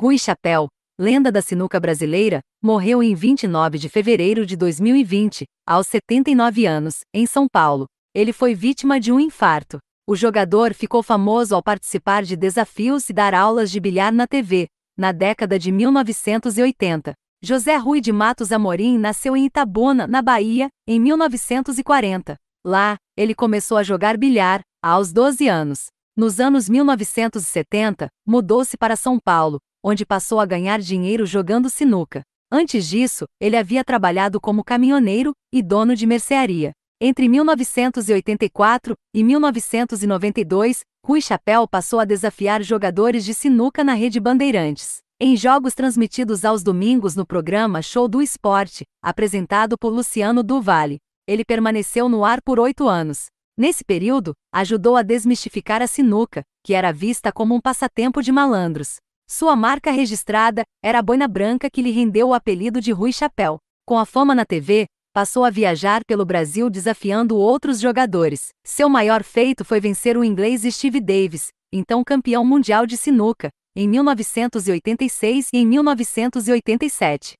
Rui Chapéu, lenda da sinuca brasileira, morreu em 29 de fevereiro de 2020, aos 79 anos, em São Paulo. Ele foi vítima de um infarto. O jogador ficou famoso ao participar de desafios e dar aulas de bilhar na TV, na década de 1980. José Rui de Matos Amorim nasceu em Itabuna, na Bahia, em 1940. Lá, ele começou a jogar bilhar, aos 12 anos. Nos anos 1970, mudou-se para São Paulo, onde passou a ganhar dinheiro jogando sinuca. Antes disso, ele havia trabalhado como caminhoneiro e dono de mercearia. Entre 1984 e 1992, Rui Chapéu passou a desafiar jogadores de sinuca na Rede Bandeirantes. Em jogos transmitidos aos domingos no programa Show do Esporte, apresentado por Luciano Duvalli, ele permaneceu no ar por oito anos. Nesse período, ajudou a desmistificar a sinuca, que era vista como um passatempo de malandros. Sua marca registrada era a boina branca que lhe rendeu o apelido de Rui Chapéu. Com a fama na TV, passou a viajar pelo Brasil desafiando outros jogadores. Seu maior feito foi vencer o inglês Steve Davis, então campeão mundial de sinuca, em 1986 e em 1987.